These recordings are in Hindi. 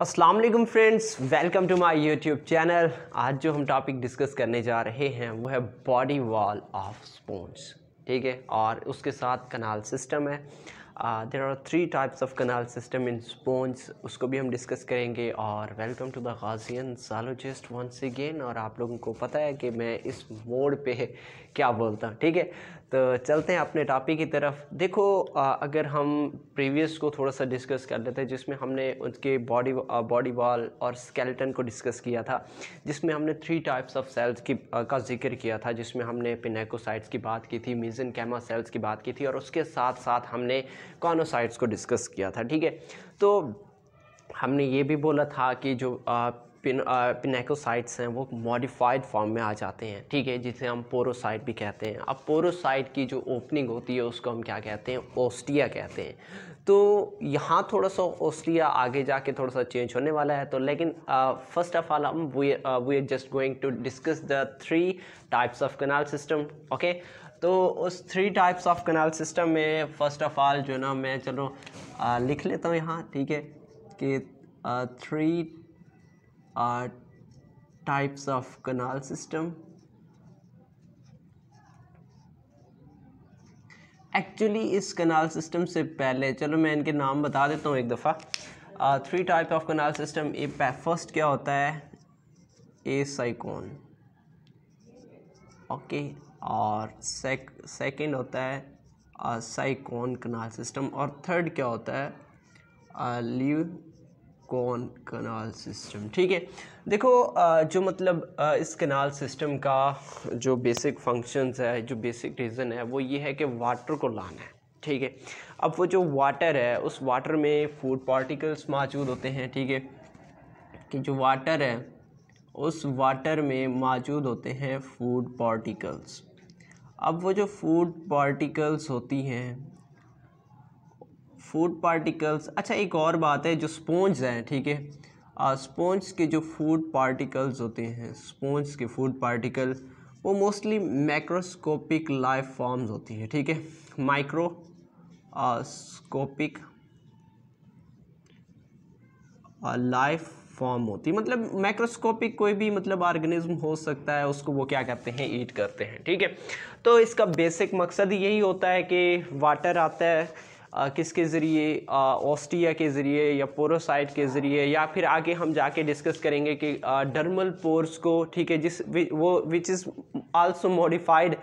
अस्सलाम वालेकुम friends welcome to my YouTube channel आज जो हम टॉपिक डिस्कस करने जा रहे हैं वो है बॉडी वॉल ऑफ स्पोन्स ठीक है और उसके साथ कनाल सिस्टम है there are three types of canal system in sponges उसको भी हम डिस्कस करेंगे और वेलकम टू द गाजियन सालोजिस्ट वंस अगेन और आप लोगों को पता है कि मैं इस मोड पे क्या बोलता हूँ ठीक है तो चलते हैं अपने टॉपिक की तरफ देखो अगर हम प्रीवियस को थोड़ा सा डिस्कस कर लेते हैं जिसमें हमने उनके बॉडी बॉडी वॉल और स्केलेटन को डिस्कस किया था जिसमें हमने थ्री टाइप्स ऑफ सेल्स की का जिक्र किया था जिसमें हमने पिनेकोसाइट्स की बात की थी मीजन कैमा सेल्स की बात की थी और उसके साथ साथ हमने कॉनोसाइट्स को डिस्कस किया था ठीक है तो हमने ये भी बोला था कि जो पिन पिनेकोसाइट्स हैं वो मॉडिफाइड फॉर्म में आ जाते हैं ठीक है जिसे हम पोरोसाइट भी कहते हैं अब पोरोसाइट की जो ओपनिंग होती है उसको हम क्या कहते हैं ओस्टिया कहते हैं तो यहाँ थोड़ा सा ओस्टिया आगे जाके थोड़ा सा चेंज होने वाला है तो लेकिन फर्स्ट ऑफ ऑल हम we are just going to discuss the three types of canal system okay तो उस three types of canal system में फर्स्ट ऑफ ऑल जो है ना मैं चलो आ, लिख लेता हूँ यहाँ ठीक है कि three uh, types of canal system actually इस कनाल सिस्टम से पहले चलो मैं इनके नाम बता देता हूँ एक दफ़ा three type of canal system A first क्या होता है ए साइकोन ओके और सेकेंड होता है साइकोन कनाल सिस्टम और थर्ड क्या होता है लीव uh, कौन कनाल सिस्टम ठीक है देखो जो मतलब इस कनाल सिस्टम का जो बेसिक फंक्शंस है जो बेसिक रीज़न है वो ये है कि वाटर को लाना है ठीक है अब वो जो वाटर है उस वाटर में फूड पार्टिकल्स मौजूद होते हैं ठीक है कि जो वाटर है उस वाटर में मौजूद होते हैं फूड पार्टिकल्स अब वो जो फूड पार्टिकल्स होती हैं फूड पार्टिकल्स अच्छा एक और बात है जो स्पॉन्ज हैं ठीक है स्पॉन्ज के जो फूड पार्टिकल्स होते हैं स्पॉन्ज के फूड पार्टिकल वो मोस्टली माइक्रोस्कोपिक लाइफ फॉर्म्स होती हैं ठीक है माइक्रो स्कोपिक लाइफ फॉर्म होती है मतलब माइक्रोस्कोपिक कोई भी मतलब ऑर्गेनिज्म हो सकता है उसको वो क्या करते हैं ईट करते हैं ठीक है तो इसका बेसिक मकसद यही होता है कि वाटर आता है किसके ज़रिए ऑस्टिया के ज़रिए या पोरोसाइट के ज़रिए या फिर आगे हम जाके डिस्कस करेंगे कि डर्मल पोर्स को ठीक है जिस वो which is also modified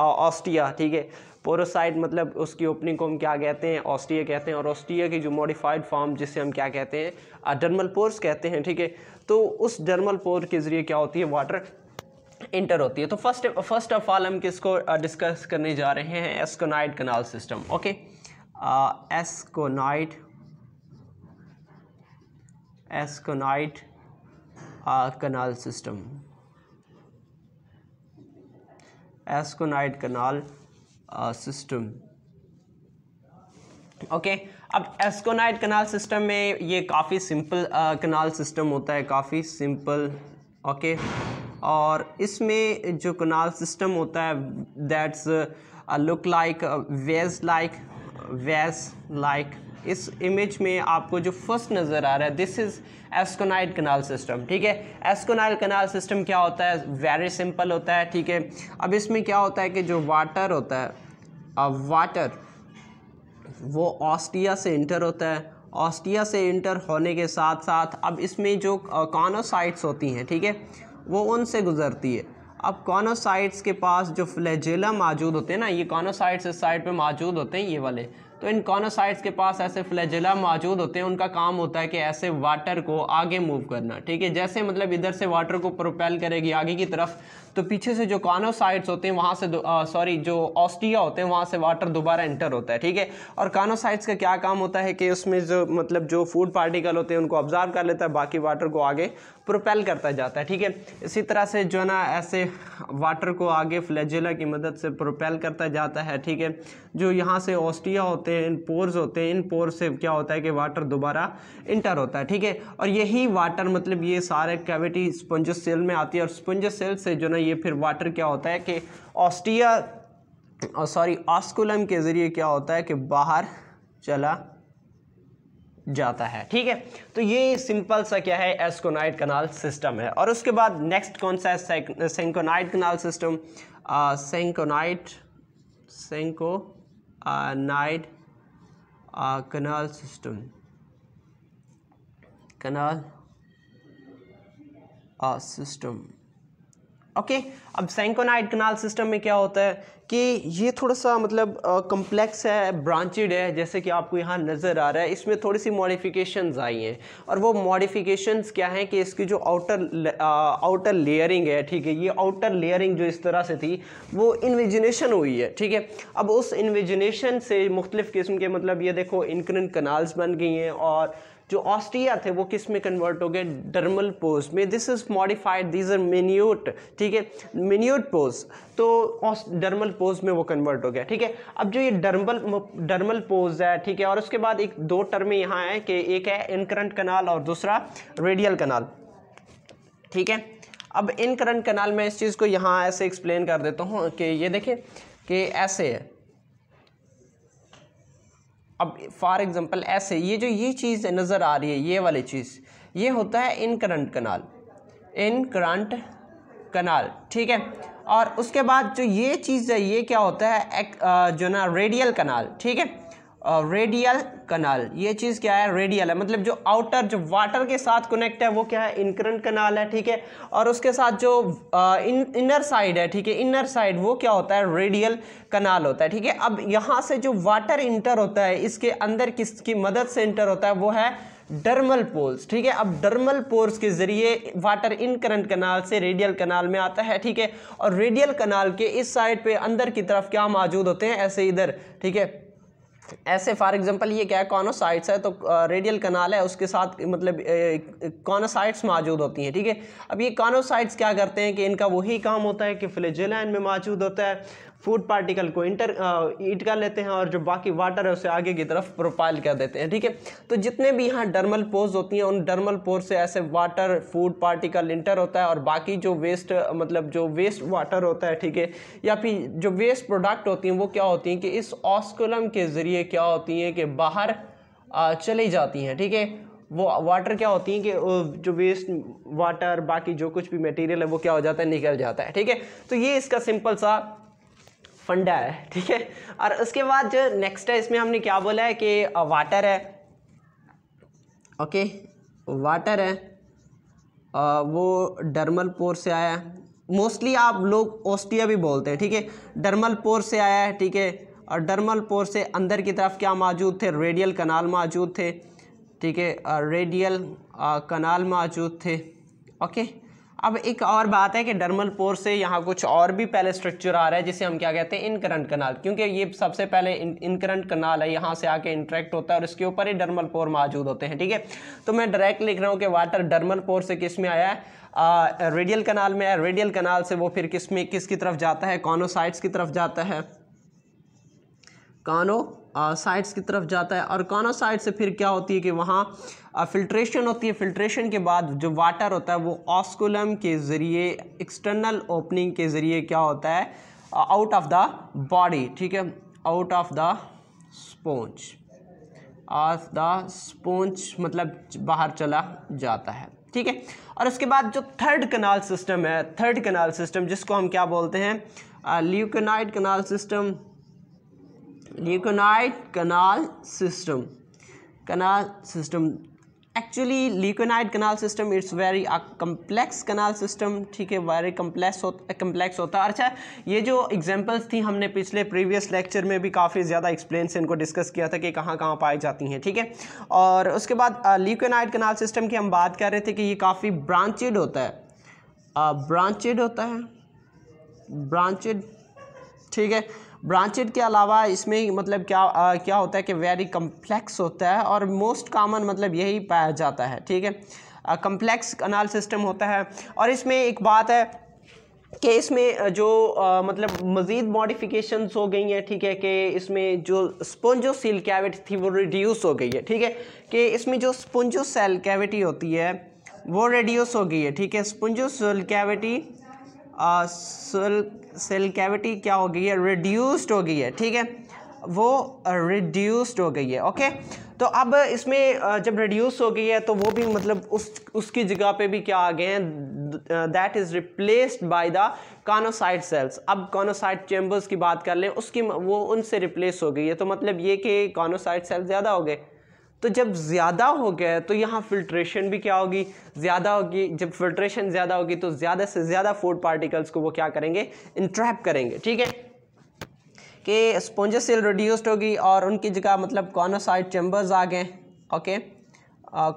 ostia ठीक है पोरोसाइट मतलब उसकी ओपनिंग को हम क्या कहते हैं ऑस्टिया कहते हैं और ऑस्टिया की जो मॉडिफाइड फॉर्म जिसे हम क्या कहते हैं डर्मल पोर्स कहते हैं ठीक है तो उस डर्मल पोर के ज़रिए क्या होती है वाटर इंटर होती है तो फर्स्ट फर्स्ट ऑफ ऑल हम किसको डिस्कस करने जा रहे हैं asconoid canal system okay asconoid asconoid canal system asconoid canal system okay अब एस्कोनाइट कनाल सिस्टम में ये काफ़ी सिंपल कनाल सिस्टम होता है काफ़ी सिंपल ओके और इसमें जो कनाल सिस्टम होता है that's look like vase like vase like इस इमेज में आपको जो फर्स्ट नज़र आ रहा है this is asconoid canal system ठीक है एस्कोनाइल कनाल सिस्टम क्या होता है वेरी सिंपल होता है ठीक है अब इसमें क्या होता है कि जो वाटर होता है वाटर वो ऑस्टिया से इंटर होता है ऑस्टिया से इंटर होने के साथ साथ अब इसमें जो कॉनोसाइट्स होती हैं ठीक है थीके? वो उनसे गुजरती है अब कॉनोसाइट्स के पास जो फ्लैजेला मौजूद होते हैं ना ये कॉनोसाइट्स इस साइड पे मौजूद होते हैं ये वाले तो इन कॉनोसाइट्स के पास ऐसे फ्लैजेला मौजूद होते हैं उनका काम होता है कि ऐसे वाटर को आगे मूव करना ठीक है जैसे मतलब इधर से वाटर को प्रोपेल करेगी आगे की तरफ तो पीछे से जो कानोसाइट्स होते हैं वहाँ से सॉरी जो ऑस्टिया होते हैं वहाँ से वाटर दोबारा एंटर होता है ठीक है और कानोसाइड्स का क्या काम होता है कि उसमें जो मतलब जो फूड पार्टिकल होते हैं उनको ऑब्जर्व कर लेता है बाकी वाटर को आगे प्रोपेल करता जाता है ठीक है इसी तरह से जो है ना ऐसे वाटर को आगे फ्लैजेला की मदद से प्रोपेल करता जाता है ठीक है जो यहाँ से ऑस्टिया होते हैं इन पोर्स होते हैं इन पोर से क्या होता है कि वाटर दोबारा इंटर होता है ठीक है और यही वाटर मतलब ये सारे कैविटी स्पंज सेल में आती है और स्पंज सेल से जो ना ये फिर वाटर क्या होता है कि ऑस्टिया और सॉरी ऑस्कुलम के ज़रिए क्या होता है कि बाहर चला जाता है ठीक है तो ये सिंपल सा क्या है एस्कोनाइट कनाल सिस्टम है और उसके बाद नेक्स्ट कौन सा है syconoid canal system syconoid syconoid canal system canal system okay अब सेंकोनाइट कनाल सिस्टम में क्या होता है कि ये थोड़ा सा मतलब कम्प्लेक्स है ब्रांचेड है जैसे कि आपको यहाँ नज़र आ रहा है इसमें थोड़ी सी मॉडिफिकेशंस आई हैं और वो मॉडिफिकेशंस क्या हैं कि इसकी जो आउटर आउटर लेयरिंग है ठीक है ये आउटर लेयरिंग जो इस तरह से थी वो इन्विजिनेशन हुई है ठीक है अब उस इन्विजिनेशन से मुख्तलिफ़ किस्म के मतलब ये देखो इनक्रेंट कनाल्स बन गई हैं और जो ऑस्ट्रिया थे वो किस में कन्वर्ट हो गए डर्मल पोज में this is modified these are minute ठीक है मिन्यूट पोज तो डर्मल पोज में वो कन्वर्ट हो गया ठीक है अब जो ये डर्मल डर्मल पोज है ठीक है और उसके बाद एक दो टर्म यहाँ है कि एक है इनकरंट कनाल और दूसरा रेडियल कनाल ठीक है अब इनकरंट कनाल में इस चीज़ को यहाँ ऐसे एक्सप्लेन कर देता हूँ कि ये देखें कि ऐसे है अब फॉर एग्ज़ाम्पल ऐसे ये जो ये चीज़ नज़र आ रही है ये वाली चीज़ ये होता है इन करंट कनाल इन करंट कनाल ठीक है और उसके बाद जो ये चीज़ है ये क्या होता है एक, जो ना रेडियल कनाल ठीक है रेडियल कनाल ये चीज़ क्या है रेडियल है मतलब जो आउटर जो वाटर के साथ कनेक्ट है वो क्या है इनकरेंट कनाल है ठीक है और उसके साथ जो इन, इनर साइड है ठीक है इनर साइड वो क्या होता है रेडियल कनाल होता है ठीक है अब यहाँ से जो वाटर इंटर होता है इसके अंदर किसकी मदद से इंटर होता है वो है डर्मल पोल्स ठीक है अब डर्मल पोर्स के जरिए वाटर इन करंट कनाल से रेडियल कनाल में आता है ठीक है और रेडियल कनाल के इस साइड पे अंदर की तरफ क्या मौजूद होते हैं ऐसे इधर ठीक है ऐसे फॉर एग्जांपल ये क्या है कॉनोसाइट्स है तो रेडियल कनाल है उसके साथ मतलब कॉनोसाइट्स मौजूद होती हैं ठीक है अब ये कॉनोसाइट्स क्या करते हैं कि इनका वही काम होता है कि फ्लेजिलाइन में मौजूद होता है फूड पार्टिकल को इंटर ईट कर लेते हैं और जो बाकी वाटर है उसे आगे की तरफ प्रोपाइल कर देते हैं ठीक है तो जितने भी यहाँ डर्मल पोर्स होती हैं उन डर्मल पोज से ऐसे वाटर फूड पार्टिकल इंटर होता है और बाकी जो वेस्ट मतलब जो वेस्ट वाटर होता है ठीक है या फिर जो वेस्ट प्रोडक्ट होती हैं वो क्या होती हैं कि इस ऑस्कुलम के ज़रिए क्या होती हैं कि बाहर चली जाती हैं ठीक है थीके? वो वाटर क्या होती है कि जो वेस्ट वाटर बाकी जो कुछ भी मटेरियल है वो क्या हो जाता है निकल जाता है ठीक है तो ये इसका सिंपल सा फंडा है ठीक है और उसके बाद जो नेक्स्ट है इसमें हमने क्या बोला है कि वाटर है ओके वाटर है आ, वो डर्मल पोर से आया है मोस्टली आप लोग ओस्टिया भी बोलते हैं ठीक है डर्मल पोर से आया है ठीक है और डर्मल पोर से अंदर की तरफ क्या मौजूद थे रेडियल कनाल मौजूद थे ठीक है रेडियल कनाल मौजूद थे ओके अब एक और बात है कि डर्मल पोर से यहाँ कुछ और भी पहले स्ट्रक्चर आ रहा है जिसे हम क्या कहते हैं इनकरंट कनाल क्योंकि ये सबसे पहले इनकरंट कनाल है यहाँ से आके इंट्रैक्ट होता है और इसके ऊपर ही डर्मल पोर मौजूद होते हैं ठीक है तो मैं डायरेक्ट लिख रहा हूँ कि वाटर डर्मल पोर से किस में आया है आ, रेडियल कनाल में आया रेडियल कनाल से वो फिर किस में किसकी तरफ जाता है कॉनोसाइट्स की तरफ जाता है कानो साइड्स की तरफ जाता है अरकाना साइड से फिर क्या होती है कि वहाँ फिल्ट्रेशन होती है फिल्ट्रेशन के बाद जो वाटर होता है वो ऑस्कुलम के ज़रिए एक्सटर्नल ओपनिंग के ज़रिए क्या होता है आउट ऑफ द बॉडी ठीक है out of the sponge of the sponge मतलब बाहर चला जाता है ठीक है और उसके बाद जो थर्ड कनाल सिस्टम है थर्ड कनाल सिस्टम जिसको हम क्या बोलते हैं leuconoid canal system leuconoid canal system canal system actually leuconoid canal system it's very complex canal system ठीक है वेरी कम्प्लेक्स होता कम्प्लेक्स होता है अच्छा ये जो एग्जांपल्स थी हमने पिछले प्रीवियस लेक्चर में भी काफ़ी ज़्यादा एक्सप्लेन से इनको डिस्कस किया था कि कहाँ कहाँ पाई जाती हैं ठीक है थीके? और उसके बाद लिकोनाइट कनाल सिस्टम की हम बात कर रहे थे कि ये काफ़ी ब्रांचिड होता है ब्रांचेड uh, होता है ब्रांचड ठीक है ब्रांचेड के अलावा इसमें मतलब क्या आ, क्या होता है कि वेरी कम्प्लेक्स होता है और मोस्ट कॉमन मतलब यही पाया जाता है ठीक है कम्प्लेक्स कनाल सिस्टम होता है और इसमें एक बात है कि इसमें जो आ, मतलब मज़ीद मॉडिफिकेशंस हो गई हैं ठीक है कि इसमें जो स्पंजो सील कैविटी थी वो रिड्यूस हो गई है ठीक है कि इसमें जो स्पंजो सेल कैविटी होती है वो रिड्यूस हो गई है ठीक है spongocoel cavity cell cell cavity क्या हो गई है रिड्यूस्ड हो गई है ठीक है वो रिड्यूस्ड हो गई है ओके तो अब इसमें जब रिड्यूस हो गई है तो वो भी मतलब उस उसकी जगह पे भी क्या आ गए हैं that is replaced by the choanocyte cells अब कॉनोसाइड चेम्बर्स की बात कर लें उसकी वो उनसे रिप्लेस हो गई है तो मतलब ये कि कॉनोसाइड सेल ज़्यादा हो गए तो जब ज़्यादा हो गया तो यहाँ फिल्ट्रेशन भी क्या होगी ज़्यादा होगी जब फिल्ट्रेशन ज़्यादा होगी तो ज़्यादा से ज़्यादा फूड पार्टिकल्स को वो क्या करेंगे इंट्रैप करेंगे ठीक है कि स्पॉन्ज सेल रिड्यूस्ड होगी और उनकी जगह मतलब कॉर्नोसाइट चैम्बर्स आ गए ओके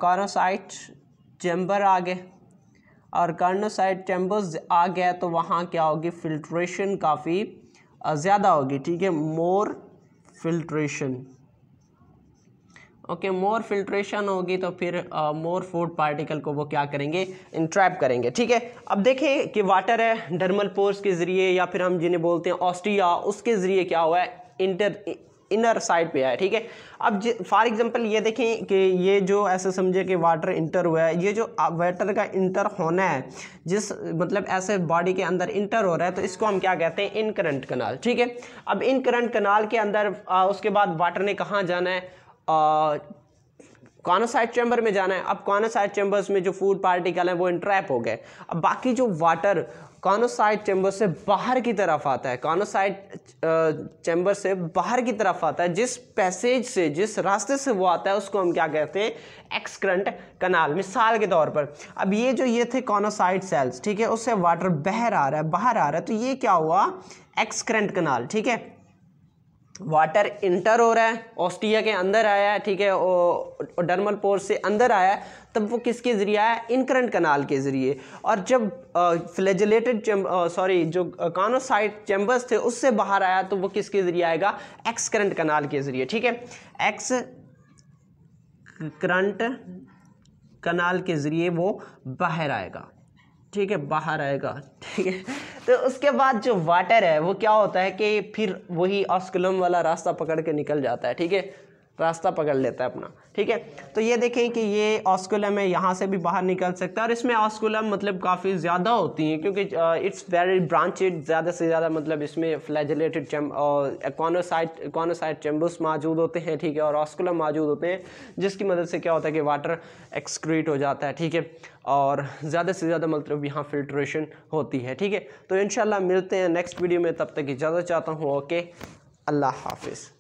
कॉर्नोसाइट चैम्बर आ गए और कॉर्नोसाइट चैम्बर्स आ गया तो वहाँ क्या होगी फिल्ट्रेशन काफ़ी uh, ज़्यादा होगी ठीक है more filtration okay more filtration होगी तो फिर मोर फूड पार्टिकल को वो क्या करेंगे इंट्रैप करेंगे ठीक है अब देखें कि वाटर है डर्मल पोर्स के ज़रिए या फिर हम जिन्हें बोलते हैं ऑस्ट्रिया उसके ज़रिए क्या हुआ है इंटर इनर साइड पे आया ठीक है अब फॉर एग्जांपल ये देखें कि ये जो ऐसे समझे कि वाटर इंटर हुआ है ये जो वाटर uh, का इंटर होना है जिस मतलब ऐसे बॉडी के अंदर इंटर हो रहा है तो इसको हम क्या कहते हैं इन करंट कनाल ठीक है अब इन करंट कनाल के अंदर आ, uh, उसके बाद वाटर ने कहाँ जाना है कॉनोसाइड चैम्बर में जाना है अब कॉनोसाइड चैम्बर्स में जो फूड पार्टिकल हैं वो इंट्रैप हो गए अब बाकी जो वाटर कॉनोसाइड चैम्बर से बाहर की तरफ आता है कॉनोसाइड चैम्बर से बाहर की तरफ आता है जिस पैसेज से जिस रास्ते से वो आता है उसको हम क्या कहते हैं एक्सक्रंट कनाल मिसाल के तौर पर अब ये जो ये थे कॉनोसाइड सेल्स ठीक है उससे वाटर बहर आ रहा है बाहर आ रहा है तो ये क्या हुआ एक्सक्रंट कनाल ठीक है वाटर इंटर हो रहा है ऑस्टिया के अंदर आया है ठीक है डर्मल पोर से अंदर आया है तब वो किसके ज़रिए आया इनकरंट कनाल के ज़रिए और जब फ्लेजलेटेड सॉरी जो कानोसाइट चैम्बर्स थे उससे बाहर आया तो वो किसके ज़रिए आएगा एक्स करंट कनाल के ज़रिए ठीक है एक्स करंट कनाल के ज़रिए वो बाहर आएगा ठीक है बाहर आएगा ठीक है तो उसके बाद जो वाटर है वो क्या होता है कि फिर वही ऑस्कुलम वाला रास्ता पकड़ के निकल जाता है ठीक है रास्ता पकड़ लेता है अपना ठीक है तो ये देखें कि ये ऑस्कुलम है यहाँ से भी बाहर निकल सकता है और इसमें ऑस्कुलम मतलब काफ़ी ज़्यादा होती हैं क्योंकि इट्स वेरी ब्रांचेड ज़्यादा से ज़्यादा मतलब इसमें फ्लैजलेटेड कॉनोसाइट कॉनोसाइट चैम्बस मौजूद होते हैं ठीक है और ऑस्कुलम मौजूद होते हैं जिसकी मदद से क्या होता है कि वाटर एक्सक्रीट हो जाता है ठीक है और ज़्यादा से ज़्यादा मतलब यहाँ फिल्ट्रेशन होती है ठीक है तो इन मिलते हैं नेक्स्ट वीडियो में तब तक इजाज़त चाहता हूँ ओके अल्लाह हाफिज़